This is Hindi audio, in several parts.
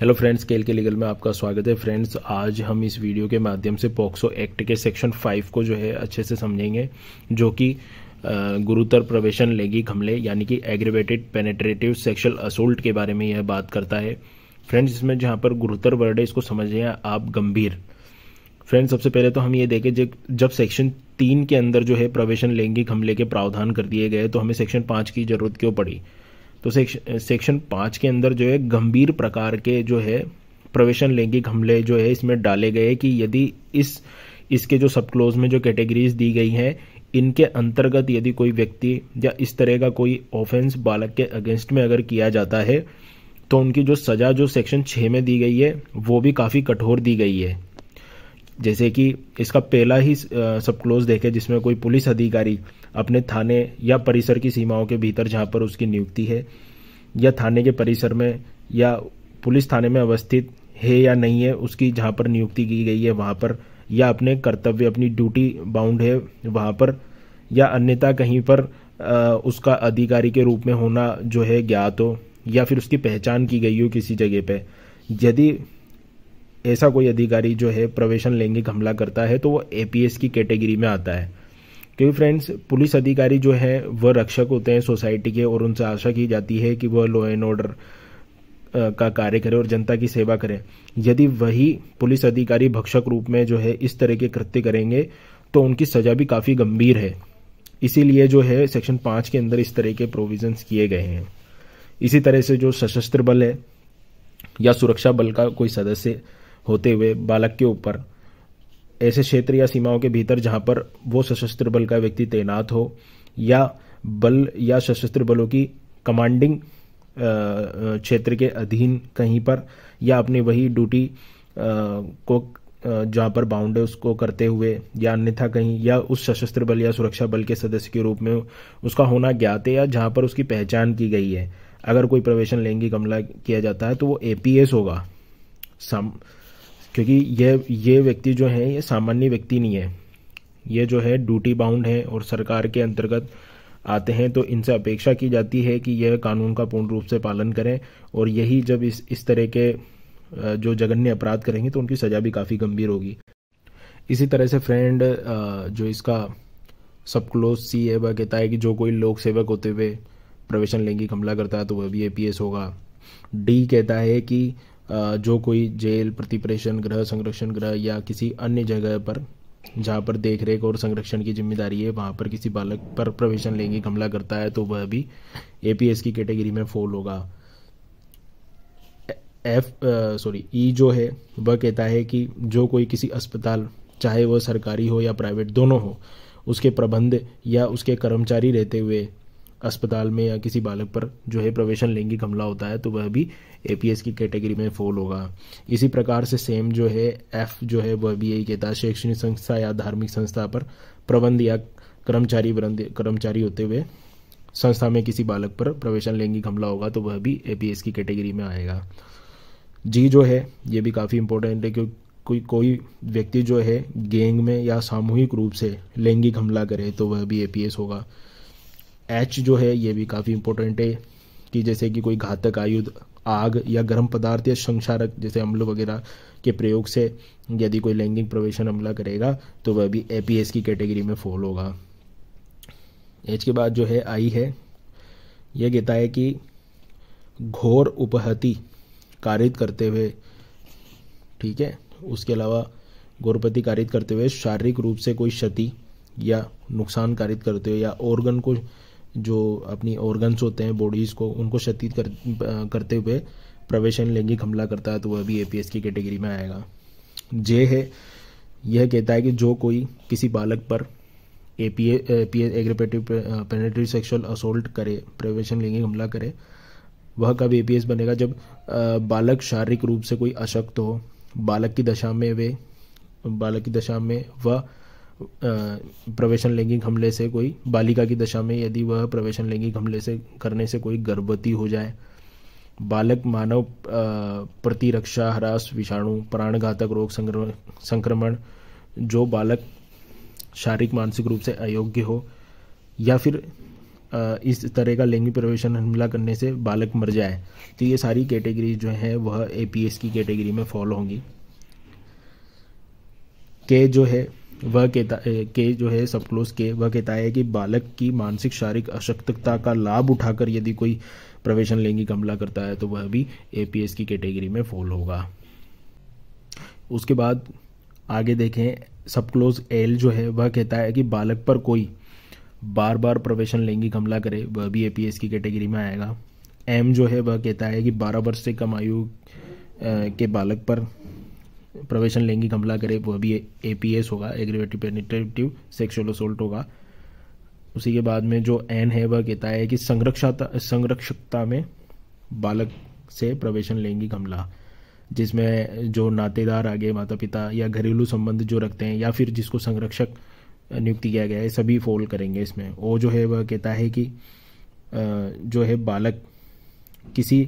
हेलो फ्रेंड्स केल के लीगल में आपका स्वागत है फ्रेंड्स आज हम इस वीडियो के माध्यम से पॉक्सो एक्ट के सेक्शन फाइव को जो है अच्छे से समझेंगे जो कि गुरुतर प्रवेशन लैंगिक हमले यानी कि एग्रीवेटेड पेनेट्रेटिव सेक्शुअल असोल्ट के बारे में यह बात करता है फ्रेंड्स इसमें जहाँ पर गुरुतर वर्ड है इसको समझिए आप गंभीर फ्रेंड्स सबसे पहले तो हम ये देखें जब सेक्शन तीन के अंदर जो है प्रवेशन लैंगिक हमले के प्रावधान कर दिए गए तो हमें सेक्शन पाँच की जरूरत क्यों पड़ी तो सेक्शन सेक्शन पाँच के अंदर जो है गंभीर प्रकार के जो है प्रवेशन लैंगिक हमले जो है इसमें डाले गए कि यदि इस इसके जो सब क्लोज में जो कैटेगरीज दी गई हैं इनके अंतर्गत यदि कोई व्यक्ति या इस तरह का कोई ऑफेंस बालक के अगेंस्ट में अगर किया जाता है तो उनकी जो सज़ा जो सेक्शन छः में दी गई है वो भी काफ़ी कठोर दी गई है जैसे कि इसका पहला ही सब क्लोज देखे जिसमें कोई पुलिस अधिकारी अपने थाने या परिसर की सीमाओं के भीतर जहाँ पर उसकी नियुक्ति है या थाने के परिसर में या पुलिस थाने में अवस्थित है या नहीं है उसकी जहाँ पर नियुक्ति की गई है वहाँ पर या अपने कर्तव्य अपनी ड्यूटी बाउंड है वहाँ पर या अन्यथा कहीं पर आ, उसका अधिकारी के रूप में होना जो है ज्ञात हो या फिर उसकी पहचान की गई हो किसी जगह पे यदि ऐसा कोई अधिकारी जो है प्रवेशन लैंगिक हमला करता है तो वो एपीएस की कैटेगरी में आता है क्योंकि फ्रेंड्स पुलिस अधिकारी जो है वह रक्षक होते हैं सोसाइटी के और उनसे आशा की जाती है कि वह लॉ एंड ऑर्डर का कार्य करें और जनता की सेवा करें यदि वही पुलिस अधिकारी भक्षक रूप में जो है इस तरह के कृत्य करेंगे तो उनकी सजा भी काफ़ी गंभीर है इसीलिए जो है सेक्शन पाँच के अंदर इस तरह के प्रोविजंस किए गए हैं इसी तरह से जो सशस्त्र बल है या सुरक्षा बल का कोई सदस्य होते हुए बालक के ऊपर ऐसे क्षेत्र या सीमाओं के भीतर जहां पर वो सशस्त्र बल का व्यक्ति तैनात हो या बल या सशस्त्र बलों की कमांडिंग क्षेत्र के अधीन कहीं पर या अपनी वही ड्यूटी को जहाँ पर बाउंड है उसको करते हुए या अन्यथा कहीं या उस सशस्त्र बल या सुरक्षा बल के सदस्य के रूप में उसका होना ज्ञात है या जहाँ पर उसकी पहचान की गई है अगर कोई प्रवेशन लैंगिक कमला किया जाता है तो वो ए होगा सम क्योंकि ये ये व्यक्ति जो है ये सामान्य व्यक्ति नहीं है ये जो है ड्यूटी बाउंड है और सरकार के अंतर्गत आते हैं तो इनसे अपेक्षा की जाती है कि यह कानून का पूर्ण रूप से पालन करें और यही जब इस इस तरह के जो जघन्य अपराध करेंगे तो उनकी सज़ा भी काफ़ी गंभीर होगी इसी तरह से फ्रेंड जो इसका सब क्लोज सी है वह कहता है कि जो कोई लोक सेवक होते हुए प्रवेशन लेंगी कमला करता है तो वह भी ए होगा डी कहता है कि जो कोई जेल प्रतिप्रेषण गृह संरक्षण गृह या किसी अन्य जगह पर जहाँ पर देख रेख और संरक्षण की जिम्मेदारी है वहाँ पर किसी बालक पर प्रवेशन लेंगे हमला करता है तो वह भी एपीएस की कैटेगरी में फॉल होगा एफ सॉरी ई जो है वह कहता है कि जो कोई किसी अस्पताल चाहे वह सरकारी हो या प्राइवेट दोनों हो उसके प्रबंध या उसके कर्मचारी रहते हुए अस्पताल में या किसी बालक पर जो है प्रवेशन लैंगिक हमला होता है तो वह भी एपीएस की कैटेगरी में फॉल होगा इसी प्रकार से सेम जो है एफ जो है वह भी यही कहता शैक्षणिक संस्था या धार्मिक संस्था पर प्रबंध या कर्मचारी कर्मचारी होते हुए संस्था में किसी बालक पर प्रवेशन लैंगिक हमला होगा तो वह भी एपीएस की कैटेगरी में आएगा जी जो है ये भी काफ़ी इंपॉर्टेंट है क्योंकि कोई कोई व्यक्ति जो है गैंग में या सामूहिक रूप से लैंगिक हमला करे तो वह भी एपीएस होगा एच जो है ये भी काफ़ी इंपॉर्टेंट है कि जैसे कि कोई घातक आयुध आग या गर्म पदार्थ या संसारक जैसे अम्ल वगैरह के प्रयोग से यदि कोई लैंगिक प्रवेशन हमला करेगा तो वह भी ए की कैटेगरी में फॉल होगा एच के बाद जो है आई है यह कहता है कि घोर उपहति कारित करते हुए ठीक है उसके अलावा घोरपति कारित करते हुए शारीरिक रूप से कोई क्षति या नुकसान कारित करते हुए या ऑर्गन को जो अपनी ऑर्गन्स होते हैं बॉडीज़ को उनको क्षति कर, करते हुए प्रवेशन लैंगिक हमला करता है तो वह भी एपीएस की कैटेगरी में आएगा जे है यह कहता है कि जो कोई किसी बालक पर APA APA aggravated penetrative sexual assault करे प्रवेशन लैंगिक हमला करे वह कब एपीएस बनेगा जब बालक शारीरिक रूप से कोई अशक्त हो बालक की दशा में वे बालक की दशा में वह प्रवेशन लैंगिक हमले से कोई बालिका की दशा में यदि वह प्रवेशन लैंगिक हमले से करने से कोई गर्भवती हो जाए बालक मानव प्रतिरक्षा ह्रास विषाणु प्राणघातक रोग संक्रमण जो बालक शारीरिक मानसिक रूप से अयोग्य हो या फिर इस तरह का लैंगिक प्रवेशन हमला करने से बालक मर जाए तो ये सारी कैटेगरी जो है वह एपीएस की कैटेगरी में फॉलो होंगी के जो है वह कहता के जो है सब क्लोज के वह कहता है कि बालक की मानसिक शारीरिक अशक्तता का लाभ उठाकर यदि कोई प्रवेशन लैंगिक कमला करता है तो वह भी एपीएस की कैटेगरी में फॉल होगा उसके बाद आगे देखें सब क्लोज एल जो है वह कहता है कि बालक पर कोई बार बार प्रवेशन लैंगिक कमला करे वह भी एपीएस की कैटेगरी में आएगा एम जो है वह कहता है कि बारह वर्ष से कम आयु के बालक पर प्रवेशन लैंगिक हमला करे वो भी ए पी एस होगा एग्रीवेटिव पेनिटेटिव सेक्शुअल असोल्ट होगा उसी के बाद में जो एन है वह कहता है कि संरक्षता संरक्षकता में बालक से प्रवेशन लैंगिक हमला जिसमें जो नातेदार आगे माता पिता या घरेलू संबंध जो रखते हैं या फिर जिसको संरक्षक नियुक्ति किया गया है सभी फॉल करेंगे इसमें ओ जो है वह कहता है कि जो है बालक किसी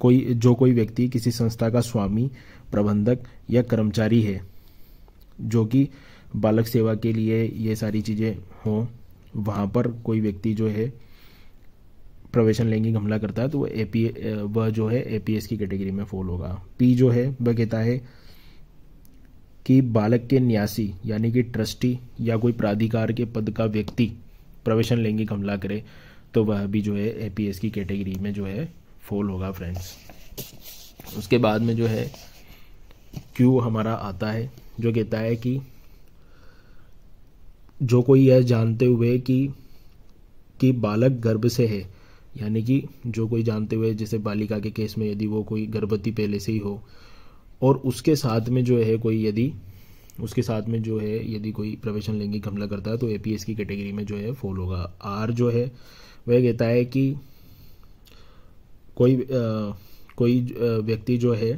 कोई जो कोई व्यक्ति किसी संस्था का स्वामी प्रबंधक या कर्मचारी है जो कि बालक सेवा के लिए ये सारी चीज़ें हों वहाँ पर कोई व्यक्ति जो है प्रवेशन लैंगिक हमला करता है तो वह ए पी वह जो है ए पी एस की कैटेगरी में फॉल होगा पी जो है वह कहता है कि बालक के न्यासी यानी कि ट्रस्टी या कोई प्राधिकार के पद का व्यक्ति प्रवेशन लैंगिक हमला करे तो वह भी जो है ए पी एस की कैटेगरी में जो है फोल होगा फ्रेंड्स उसके बाद में जो है क्यू हमारा आता है जो कहता है कि जो कोई यह जानते हुए कि कि बालक गर्भ से है यानी कि जो कोई जानते हुए जैसे बालिका के केस में यदि वो कोई गर्भवती पहले से ही हो और उसके साथ में जो है कोई यदि उसके साथ में जो है यदि कोई प्रवेशन लैंगिक हमला करता है तो एपीएस की कैटेगरी में जो है फॉल होगा आर जो है वह कहता है कि कोई आ, कोई व्यक्ति जो है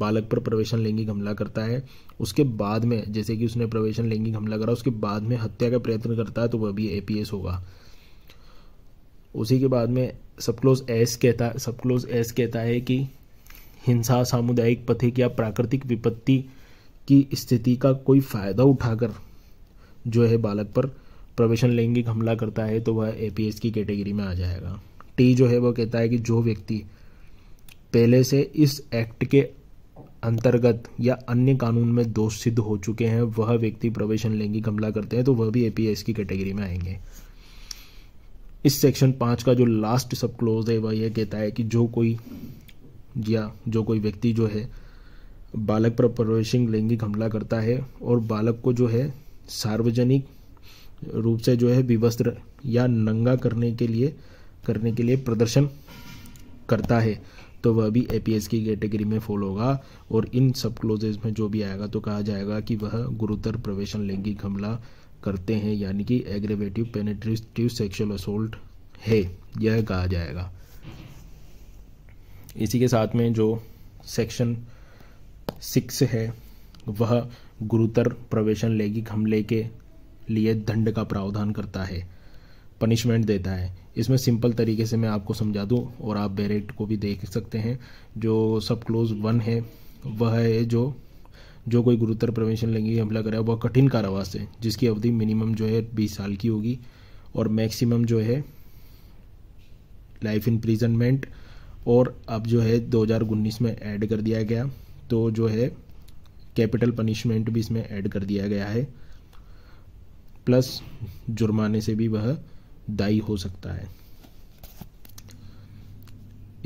बालक पर प्रवेशन लैंगिक हमला करता है उसके बाद में जैसे कि उसने प्रवेशन लैंगिक हमला करा उसके बाद में हत्या का प्रयत्न करता है तो वह भी एपीएस होगा उसी के बाद में सबक्लोज एस कहता है सबक्लोज एस कहता है कि हिंसा सामुदायिक पथिक या प्राकृतिक विपत्ति की स्थिति का कोई फ़ायदा उठाकर जो है बालक पर प्रवेशन लैंगिक हमला करता है तो वह एपीएस की कैटेगरी में आ जाएगा टी जो है वो कहता है कि जो व्यक्ति पहले से इस एक्ट के अंतर्गत या अन्य कानून में दोष सिद्ध हो चुके हैं वह व्यक्ति प्रवेशन लैंगिक हमला करते हैं तो वह भी एपीएस की कैटेगरी में आएंगे इस सेक्शन पाँच का जो लास्ट सब क्लोज है वह यह कहता है कि जो कोई या जो कोई व्यक्ति जो है बालक पर प्रवेशन लैंगिक हमला करता है और बालक को जो है सार्वजनिक रूप से जो है विवस्त्र या नंगा करने के लिए करने के लिए प्रदर्शन करता है तो वह भी ए की कैटेगरी में फॉल होगा और इन सब क्लोजेज में जो भी आएगा तो कहा जाएगा कि वह गुरुतर प्रवेशन लैंगिक हमला करते हैं यानी कि एग्रेवेटिव पेनेट्रेटिव सेक्शुअल असोल्ट है यह कहा जाएगा इसी के साथ में जो सेक्शन सिक्स है वह गुरुतर प्रवेशन लैंगिक हमले के लिए दंड का प्रावधान करता है पनिशमेंट देता है इसमें सिंपल तरीके से मैं आपको समझा दूँ और आप बेरेट को भी देख सकते हैं जो सब क्लोज वन है वह है जो जो कोई गुरुतर प्रवेशन लैंगिक हमला करे वह कठिन कारावास है जिसकी अवधि मिनिमम जो है बीस साल की होगी और मैक्सिमम जो है लाइफ इम्प्रिजनमेंट और अब जो है 2019 में ऐड कर दिया गया तो जो है कैपिटल पनिशमेंट भी इसमें ऐड कर दिया गया है प्लस जुर्माने से भी वह दाई हो सकता है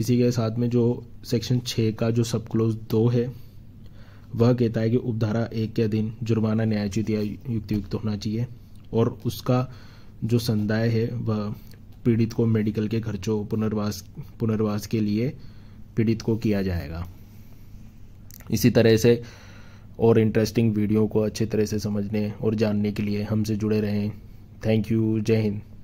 इसी के साथ में जो सेक्शन छः का जो सब क्लोज दो है वह कहता है कि उपधारा एक के अधीन जुर्माना न्यायोचित या युक्तियुक्त होना चाहिए और उसका जो संदाय है वह पीड़ित को मेडिकल के खर्चों पुनर्वास पुनर्वास के लिए पीड़ित को किया जाएगा इसी तरह से और इंटरेस्टिंग वीडियो को अच्छे तरह से समझने और जानने के लिए हमसे जुड़े रहें थैंक यू जय हिंद